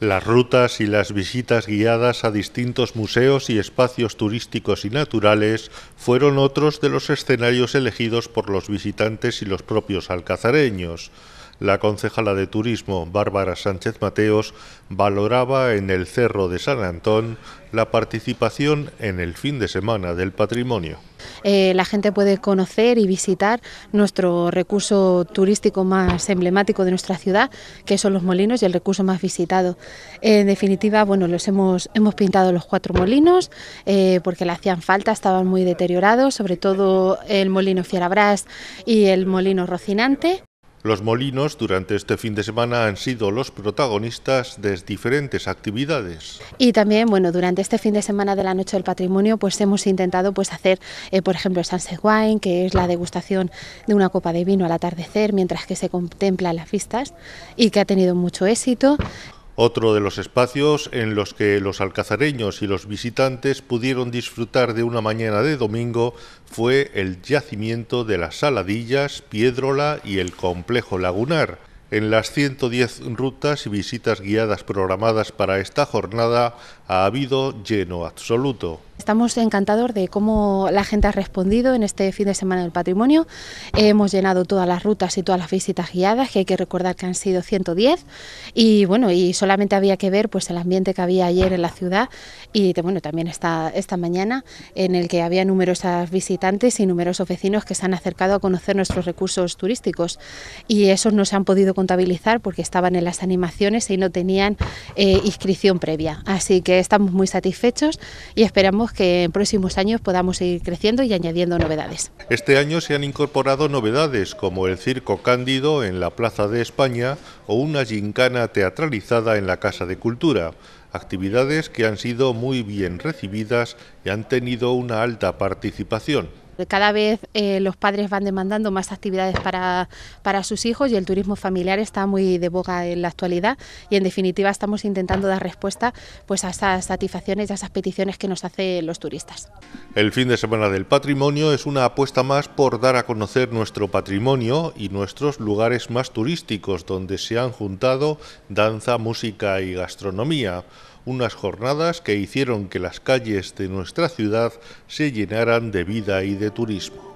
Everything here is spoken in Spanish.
Las rutas y las visitas guiadas a distintos museos y espacios turísticos y naturales fueron otros de los escenarios elegidos por los visitantes y los propios alcazareños. La concejala de turismo, Bárbara Sánchez Mateos, valoraba en el Cerro de San Antón la participación en el fin de semana del patrimonio. Eh, la gente puede conocer y visitar nuestro recurso turístico más emblemático de nuestra ciudad, que son los molinos y el recurso más visitado. En definitiva, bueno, los hemos, pintado los cuatro molinos eh, porque le hacían falta, estaban muy deteriorados, sobre todo el molino Fierabrás y el molino Rocinante. Los molinos durante este fin de semana han sido los protagonistas de diferentes actividades. Y también, bueno, durante este fin de semana de la Noche del Patrimonio, pues hemos intentado pues hacer, eh, por ejemplo, Sunset Wine, que es la ah. degustación de una copa de vino al atardecer mientras que se contemplan las vistas y que ha tenido mucho éxito otro de los espacios en los que los alcazareños y los visitantes pudieron disfrutar de una mañana de domingo fue el yacimiento de las Saladillas, Piedrola y el complejo lagunar. En las 110 rutas y visitas guiadas programadas para esta jornada ha habido lleno absoluto. Estamos encantados de cómo la gente ha respondido en este fin de semana del patrimonio. Hemos llenado todas las rutas y todas las visitas guiadas, que hay que recordar que han sido 110. Y bueno, y solamente había que ver pues el ambiente que había ayer en la ciudad y bueno, también esta, esta mañana, en el que había numerosas visitantes y numerosos vecinos que se han acercado a conocer nuestros recursos turísticos. Y esos no se han podido contabilizar porque estaban en las animaciones y no tenían eh, inscripción previa. Así que estamos muy satisfechos y esperamos que en próximos años podamos seguir creciendo y añadiendo novedades. Este año se han incorporado novedades como el Circo Cándido en la Plaza de España o una gincana teatralizada en la Casa de Cultura actividades que han sido muy bien recibidas y han tenido una alta participación. Cada vez eh, los padres van demandando más actividades para, para, sus hijos y el turismo familiar está muy de boga en la actualidad y en definitiva estamos intentando dar respuesta pues, a esas satisfacciones y a esas peticiones que nos hacen los turistas. El fin de semana del patrimonio es una apuesta más por dar a conocer nuestro patrimonio y nuestros lugares más turísticos donde se han juntado danza, música y gastronomía unas jornadas que hicieron que las calles de nuestra ciudad se llenaran de vida y de turismo.